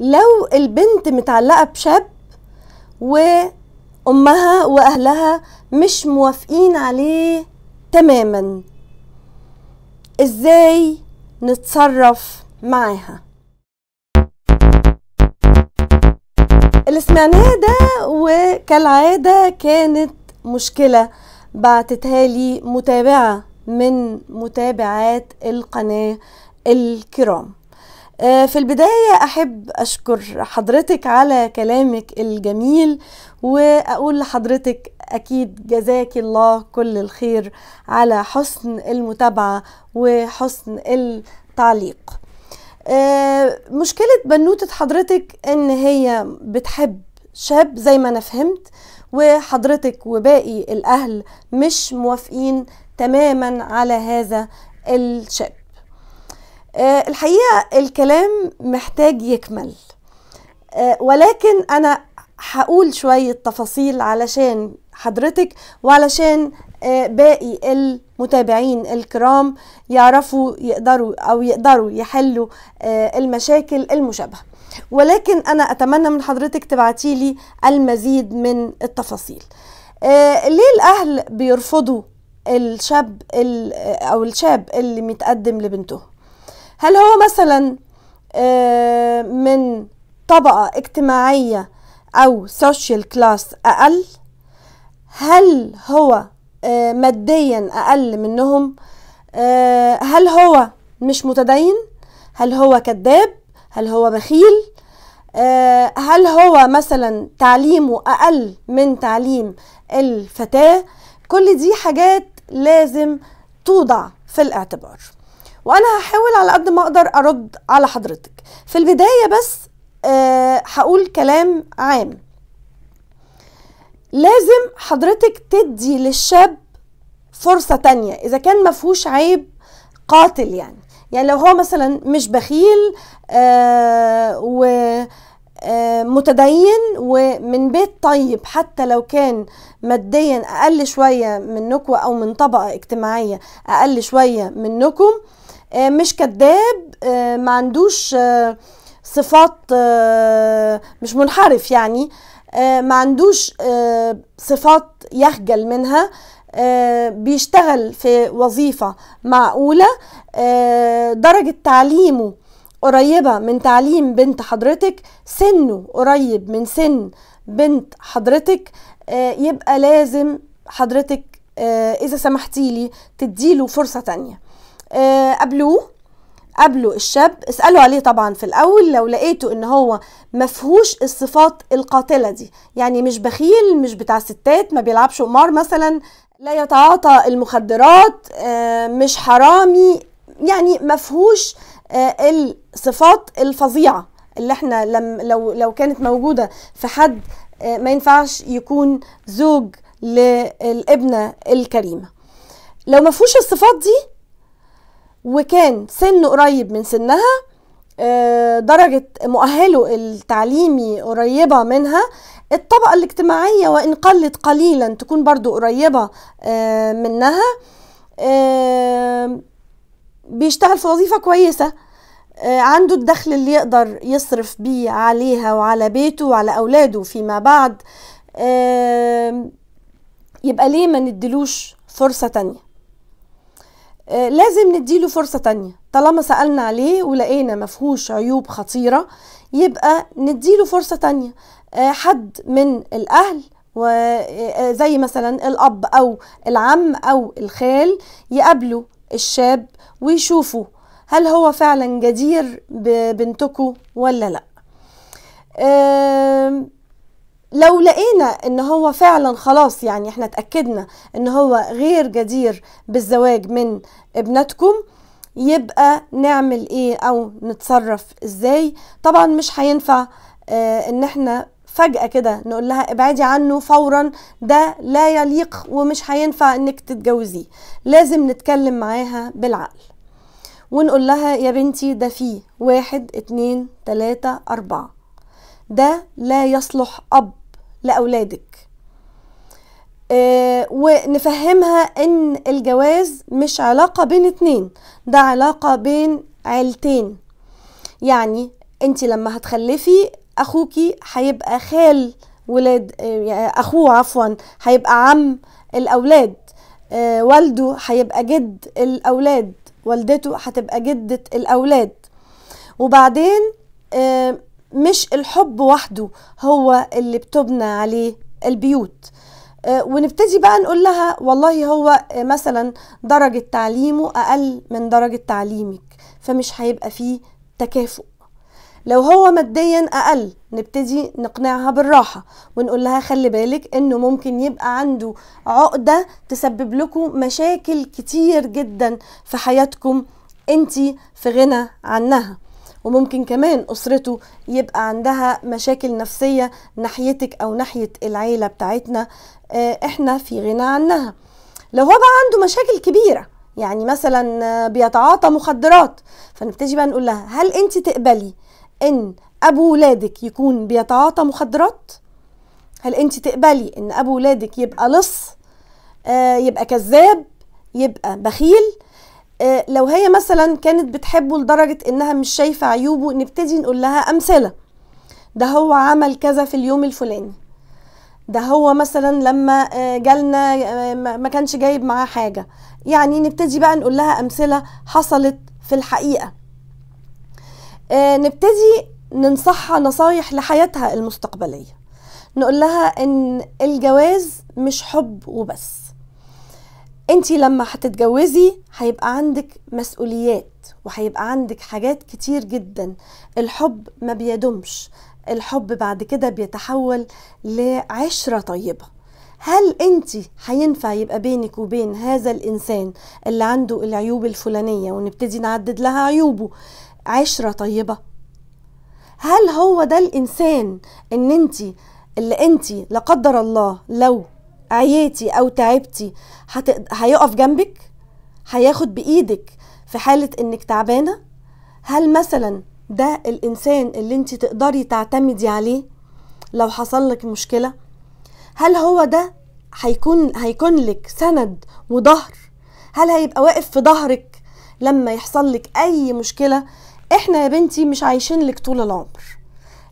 لو البنت متعلقة بشاب وأمها وأهلها مش موافقين عليه تماما إزاي نتصرف معاها اللي سمعناه ده وكالعادة كانت مشكلة بعتتها لي متابعة من متابعات القناة الكرام آه، في البداية أحب أشكر حضرتك على كلامك الجميل وأقول لحضرتك أكيد جزاك الله كل الخير على حسن المتابعة وحسن التعليق آه، مشكلة بنوتة حضرتك إن هي بتحب شاب زي ما أنا فهمت وحضرتك وباقي الأهل مش موافقين تماما على هذا الشاب آه، الحقيقه الكلام محتاج يكمل آه، ولكن انا هقول شويه تفاصيل علشان حضرتك وعلشان آه، باقي المتابعين الكرام يعرفوا يقدروا او يقدروا يحلوا المشاكل المشابهه ولكن انا اتمنى من حضرتك تبعتي لي المزيد من التفاصيل ليه الاهل بيرفضوا الشاب او الشاب اللي متقدم لبنتهم هل هو مثلا آه، من طبقة اجتماعية أو سوشيال كلاس أقل هل هو آه، ماديا أقل منهم آه، هل هو مش متدين هل هو كذاب هل هو بخيل هل هو مثلا تعليمه أقل من تعليم الفتاة كل دي حاجات لازم توضع في الاعتبار وانا هحاول على قد ما اقدر ارد على حضرتك في البدايه بس أه هقول كلام عام لازم حضرتك تدي للشاب فرصة تانية إذا كان مفهوش عيب قاتل يعني يعني لو هو مثلا مش بخيل آه و آه متدين ومن بيت طيب حتى لو كان ماديا اقل شويه منكم او من طبقه اجتماعيه اقل شويه منكم آه آه، مش كذاب آه، ما عندوش آه، صفات مش منحرف يعني ما عندوش صفات يخجل منها بيشتغل في وظيفة معقولة درجة تعليمه قريبة من تعليم بنت حضرتك سنه قريب من سن بنت حضرتك يبقى لازم حضرتك إذا سمحتيلي تديله فرصة تانية آه، قابلوه قابلوا الشاب اسألوا عليه طبعا في الأول لو لقيتوا إن هو مفهوش الصفات القاتلة دي يعني مش بخيل مش بتاع ستات ما بيلعبش قمار مثلا لا يتعاطى المخدرات آه، مش حرامي يعني مفهوش آه، الصفات الفظيعة اللي احنا لم لو لو كانت موجودة في حد ما ينفعش يكون زوج للابنة الكريمة لو مفهوش الصفات دي وكان سنه قريب من سنها آه، درجة مؤهله التعليمي قريبة منها الطبقة الاجتماعية وإن قلت قليلا تكون برضو قريبة آه، منها آه، بيشتغل في وظيفة كويسة عنده الدخل اللي يقدر يصرف بيه عليها وعلى بيته وعلى أولاده فيما بعد يبقى ليه ما ندلوش فرصة تانية آه، لازم نديله فرصة تانية طالما سألنا عليه ولقينا مفهوش عيوب خطيرة يبقى نديله فرصة تانية آه، حد من الأهل آه، زي مثلا الأب أو العم أو الخال يقابلوا الشاب ويشوفوا هل هو فعلا جدير ببنتكم ولا لأ لو لقينا ان هو فعلا خلاص يعني احنا اتاكدنا ان هو غير جدير بالزواج من ابنتكم يبقى نعمل ايه او نتصرف ازاي طبعا مش هينفع اه ان احنا فجأة كده نقول لها ابعدي عنه فورا ده لا يليق ومش هينفع انك تتجوزيه لازم نتكلم معاها بالعقل ونقول لها يا بنتي ده فيه واحد اتنين تلاتة اربعة ده لا يصلح اب لاولادك آه ونفهمها ان الجواز مش علاقه بين اتنين ده علاقه بين عيلتين يعني انت لما هتخلفي اخوكي هيبقى خال ولاد آه يعني اخوه عفوا هيبقى عم الاولاد آه والده هيبقى جد الاولاد والدته هتبقى جده الاولاد وبعدين آه، مش الحب وحده هو اللي بتبنى عليه البيوت آه، ونبتدي بقى نقول لها والله هو آه، مثلا درجة تعليمه أقل من درجة تعليمك فمش هيبقى فيه تكافؤ لو هو ماديا اقل نبتدي نقنعها بالراحه ونقول لها خلي بالك انه ممكن يبقى عنده عقده تسبب لكم مشاكل كتير جدا في حياتكم انت في غنى عنها وممكن كمان أسرته يبقى عندها مشاكل نفسية ناحيتك أو ناحية العيلة بتاعتنا آه، إحنا في غنى عنها لو هو بقى عنده مشاكل كبيرة يعني مثلا بيتعاطى مخدرات فنبتدي بقى نقول لها هل انت تقبلي ان ابو ولادك يكون بيتعاطى مخدرات هل انت تقبلي ان ابو ولادك يبقى لص آه، يبقى كذاب يبقى بخيل آه، لو هي مثلا كانت بتحبه لدرجة انها مش شايفة عيوبه نبتدي نقول لها امثلة ده هو عمل كذا في اليوم الفلاني ده هو مثلا لما آه، جالنا آه، ما كانش جايب معاه حاجة يعني نبتدي بقى نقول لها امثلة حصلت في الحقيقة نبتدي ننصحها نصايح لحياتها المستقبلية نقول لها ان الجواز مش حب وبس انت لما هتتجوزي هيبقى عندك مسؤوليات وهيبقى عندك حاجات كتير جدا الحب ما بيدومش الحب بعد كده بيتحول لعشره طيبه هل انت هينفع يبقى بينك وبين هذا الانسان اللي عنده العيوب الفلانيه ونبتدي نعدد لها عيوبه عشره طيبه هل هو ده الانسان ان انت اللي انت لا قدر الله لو عيتي او تعبتي هت... هيقف جنبك هياخد بايدك في حاله انك تعبانه هل مثلا ده الانسان اللي انت تقدري تعتمدي عليه لو حصل لك مشكله هل هو ده هيكون هيكون لك سند وظهر هل هيبقى واقف في ظهرك لما يحصل لك اي مشكله احنا يا بنتي مش عايشين لك طول العمر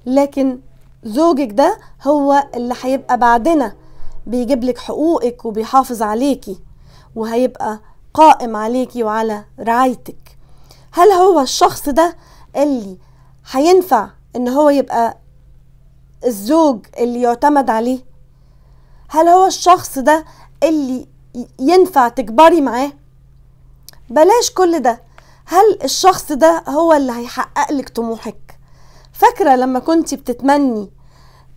لكن زوجك ده هو اللي هيبقى بعدنا بيجيب لك حقوقك وبيحافظ عليكي وهيبقى قائم عليكي وعلى رعايتك هل هو الشخص ده اللي هينفع ان هو يبقى الزوج اللي يعتمد عليه هل هو الشخص ده اللي ينفع تكبري معاه بلاش كل ده هل الشخص ده هو اللي هيحقق لك طموحك فاكره لما كنت بتتمني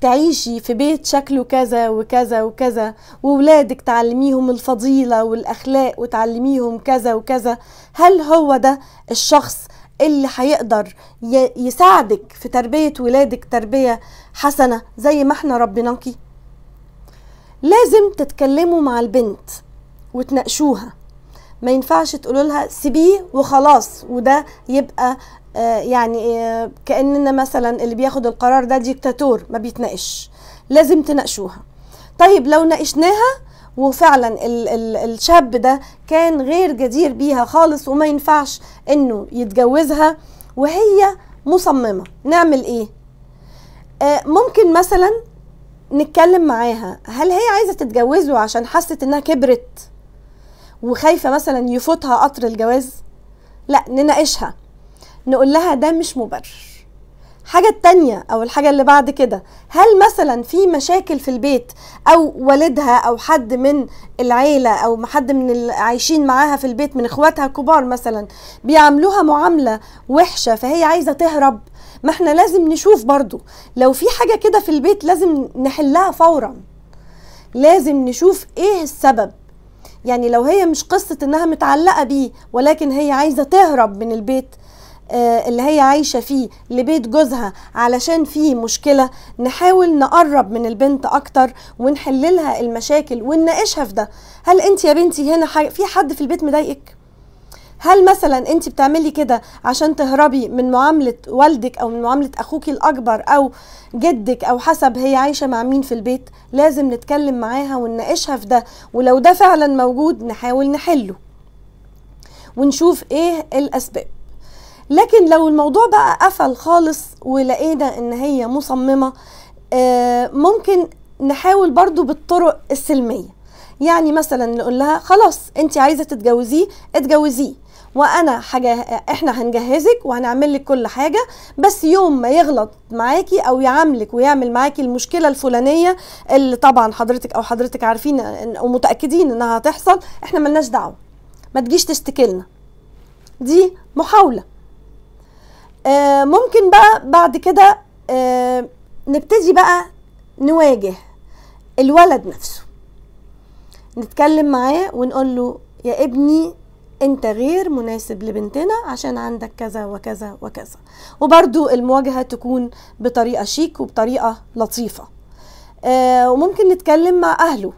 تعيشي في بيت شكله كذا وكذا وكذا وولادك تعلميهم الفضيلة والأخلاق وتعلميهم كذا وكذا هل هو ده الشخص اللي هيقدر يساعدك في تربية ولادك تربية حسنة زي ما احنا ربناكي لازم تتكلموا مع البنت وتناقشوها ما ينفعش تقولولها سيبيه وخلاص وده يبقى آه، يعني آه، كاننا مثلا اللي بياخد القرار ده ديكتاتور ما بيتناقش لازم تناقشوها طيب لو ناقشناها وفعلا ال ال الشاب ده كان غير جدير بيها خالص وما ينفعش انه يتجوزها وهي مصممه نعمل ايه آه ممكن مثلا نتكلم معاها هل هي عايزه تتجوزه عشان حست انها كبرت وخايفه مثلا يفوتها قطر الجواز لا نناقشها نقول لها ده مش مبرر الحاجة التانية أو الحاجة اللي بعد كده هل مثلا في مشاكل في البيت أو والدها أو حد من العيلة أو حد من اللي عايشين معاها في البيت من إخواتها الكبار مثلا بيعاملوها معاملة وحشة فهي عايزة تهرب ما احنا لازم نشوف برضو لو في حاجة كده في البيت لازم نحلها فورا لازم نشوف ايه السبب يعني لو هي مش قصة انها متعلقة بيه ولكن هي عايزة تهرب من البيت آه، اللي هي عايشة فيه لبيت جوزها علشان فيه مشكلة نحاول نقرب من البنت أكتر ونحللها المشاكل ونناقشها في ده هل أنت يا بنتي هنا في حد في البيت مضايقك؟ هل مثلا انت بتعملي كده عشان تهربي من معامله والدك او من معامله اخوك الاكبر او جدك او حسب هي عايشه مع مين في البيت لازم نتكلم معاها ونناقشها في ده ولو ده فعلا موجود نحاول نحله ونشوف ايه الاسباب لكن لو الموضوع بقى قفل خالص ولقينا ان هي مصممه آه، ممكن نحاول برضو بالطرق السلميه يعني مثلا نقول لها خلاص انت عايزه تتجوزيه اتجوزيه وانا حاجه احنا هنجهزك وهنعمل لك كل حاجه بس يوم ما يغلط معاكي او يعاملك ويعمل معاكي المشكله الفلانيه اللي طبعا حضرتك او حضرتك عارفين ومتاكدين انها هتحصل احنا ملناش دعوه ما تجيش تشتكي لنا دي محاوله آه، ممكن بقى بعد كده آه، نبتدي بقى نواجه الولد نفسه نتكلم معاه ونقول له يا ابني انت غير مناسب لبنتنا عشان عندك كذا وكذا وكذا وبرضو المواجهة تكون بطريقة شيك وبطريقة لطيفة آه وممكن نتكلم مع أهله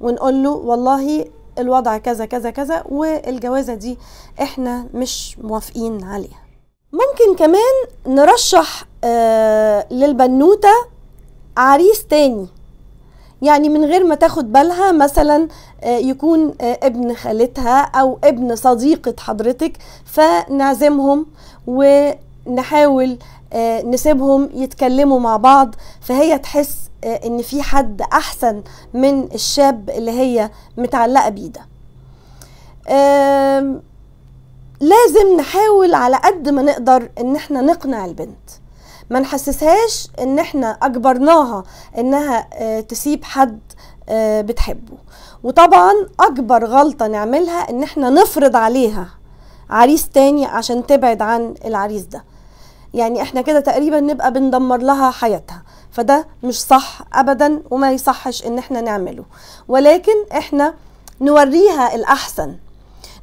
ونقول له والله الوضع كذا كذا كذا والجوازة دي احنا مش موافقين عليها ممكن كمان نرشح آه، للبنوتة عريس تاني يعني من غير ما تاخد بالها مثلا آه، يكون آه، ابن خالتها او ابن صديقة حضرتك فنعزمهم ونحاول نسيبهم يتكلموا مع بعض فهي تحس ان في حد احسن من الشاب اللي هي متعلقة بيه ده لازم نحاول على قد ما نقدر ان احنا نقنع البنت ما نحسسهاش ان احنا اجبرناها انها آه، تسيب حد آه، بتحبه وطبعا اكبر غلطة نعملها ان احنا نفرض عليها عريس تاني عشان تبعد عن العريس ده يعني احنا كده تقريبا نبقى بندمر لها حياتها فده مش صح ابدا وما يصحش ان احنا نعمله ولكن احنا نوريها الاحسن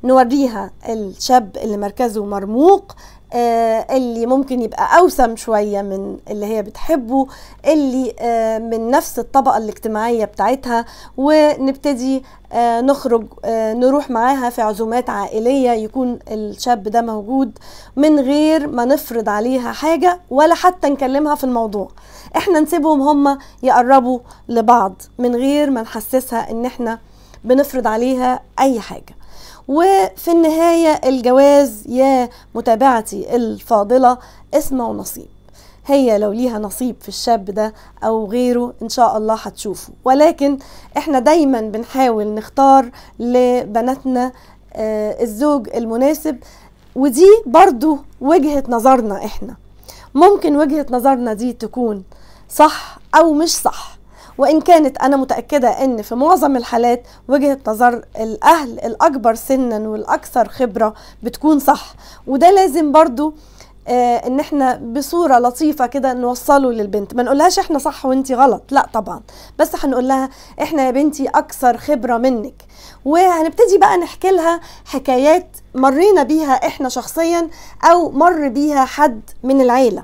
نوريها الشاب اللي مركزه مرموق آه اللي ممكن يبقى أوسم شوية من اللي هي بتحبه اللي آه من نفس الطبقة الاجتماعية بتاعتها ونبتدي آه نخرج آه، نروح معاها في عزومات عائلية يكون الشاب ده موجود من غير ما نفرض عليها حاجة ولا حتى نكلمها في الموضوع احنا نسيبهم هم يقربوا لبعض من غير ما نحسسها ان احنا بنفرض عليها اي حاجه وفي النهاية الجواز يا متابعتي الفاضلة اسم ونصيب هي لو ليها نصيب في الشاب ده او غيره ان شاء الله هتشوفه ولكن احنا دايما بنحاول نختار لبناتنا آه، الزوج المناسب ودي برضو وجهة نظرنا احنا ممكن وجهة نظرنا دي تكون صح او مش صح وإن كانت أنا متأكدة أن في معظم الحالات وجهة نظر الأهل الأكبر سنا والأكثر خبرة بتكون صح وده لازم برضو آه ان احنا بصوره لطيفه كده نوصله للبنت ما نقولهاش احنا صح وانت غلط لا طبعا بس هنقول لها احنا يا بنتي اكثر خبره منك وهنبتدي بقى نحكي لها حكايات مرينا بيها احنا شخصيا او مر بيها حد من العيله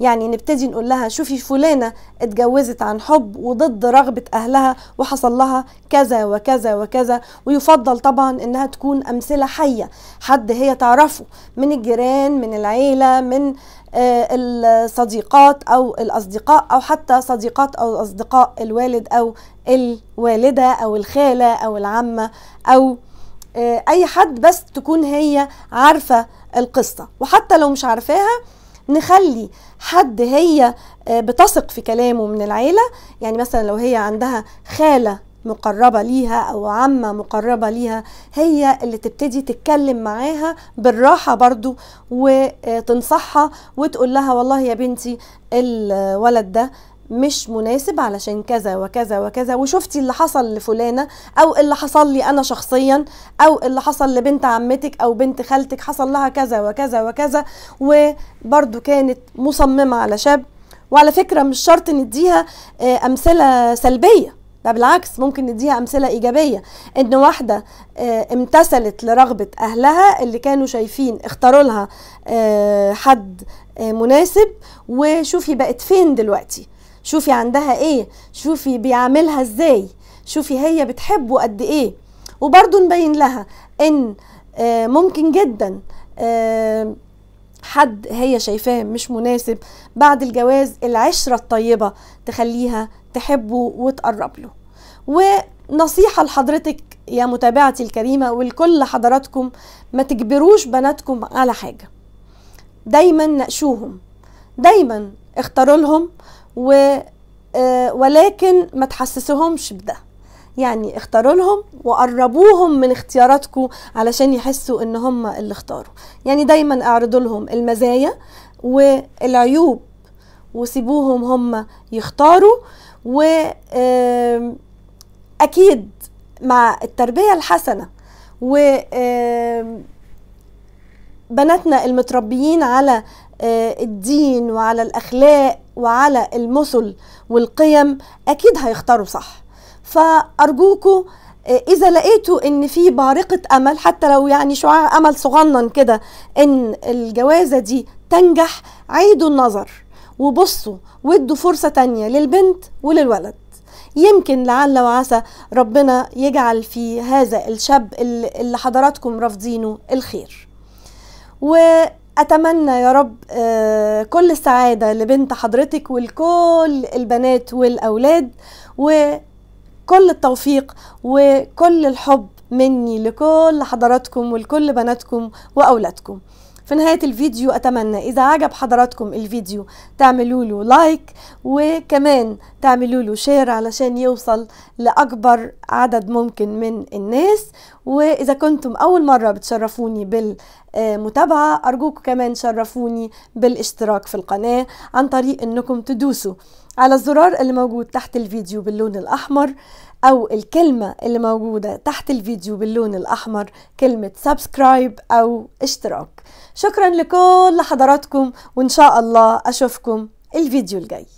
يعني نبتدي نقول لها شوفي فلانة اتجوزت عن حب وضد رغبة أهلها وحصل لها كذا وكذا وكذا ويفضل طبعا إنها تكون أمثلة حية حد هي تعرفه من الجيران من العيلة من آه، الصديقات أو الأصدقاء أو حتى صديقات أو أصدقاء الوالد أو الوالدة أو الخالة أو العمة أو آه، أي حد بس تكون هي عارفة القصة وحتى لو مش عارفاها نخلي حد هي آه، بتثق في كلامه من العيلة يعني مثلا لو هي عندها خالة مقربة ليها أو عمة مقربة ليها هي اللي تبتدي تتكلم معاها بالراحة برضو وتنصحها وتقول لها والله يا بنتي الولد ده مش مناسب علشان كذا وكذا وكذا وشفتي اللي حصل لفلانه او اللي حصل لي انا شخصيا او اللي حصل لبنت عمتك او بنت خالتك حصل لها كذا وكذا وكذا وبرده كانت مصممه على شاب وعلى فكره مش شرط نديها آه، امثله سلبيه ده بالعكس ممكن نديها امثله ايجابيه ان واحده آه، امتثلت لرغبه اهلها اللي كانوا شايفين اختاروا لها آه، حد مناسب وشوفي بقت فين دلوقتي شوفي عندها ايه شوفي بيعملها ازاي شوفي هي بتحبه قد ايه وبرضو نبين لها ان آه، ممكن جدا آه، حد هي شايفاه مش مناسب بعد الجواز العشرة الطيبة تخليها تحبه وتقرب له ونصيحة لحضرتك يا متابعتي الكريمة ولكل حضراتكم ما تجبروش بناتكم على حاجة دايما ناقشوهم دايما اختاروا لهم و آه، ولكن ما تحسسهمش بده يعني اختاروا لهم وقربوهم من اختياراتكم علشان يحسوا ان هم اللي اختاروا يعني دايما اعرضوا لهم المزايا والعيوب وسيبوهم هم يختاروا و آه، اكيد مع التربيه الحسنه و آه، بناتنا المتربيين على الدين وعلى الاخلاق وعلى المثل والقيم اكيد هيختاروا صح فارجوكوا آه، اذا لقيتوا ان في بارقه امل حتى لو يعني شعاع امل صغنن كده ان الجوازه دي تنجح عيدوا النظر وبصوا وادوا فرصه تانية للبنت وللولد يمكن لعل وعسى ربنا يجعل في هذا الشاب اللي حضراتكم رافضينه الخير و اتمنى يا رب آه، كل السعاده لبنت حضرتك ولكل البنات والاولاد وكل التوفيق وكل الحب مني لكل حضراتكم ولكل بناتكم واولادكم في نهاية الفيديو أتمنى إذا عجب حضراتكم الفيديو تعملوا له لايك وكمان تعملوا له شير علشان يوصل لأكبر عدد ممكن من الناس وإذا كنتم أول مرة بتشرفوني بالمتابعة أرجوكم كمان شرفوني بالاشتراك في القناة عن طريق أنكم تدوسوا على الزرار اللي موجود تحت الفيديو باللون الأحمر أو الكلمة اللي موجودة تحت الفيديو باللون الأحمر كلمة سبسكرايب أو اشتراك شكرا لكل حضراتكم وإن شاء الله أشوفكم الفيديو الجاي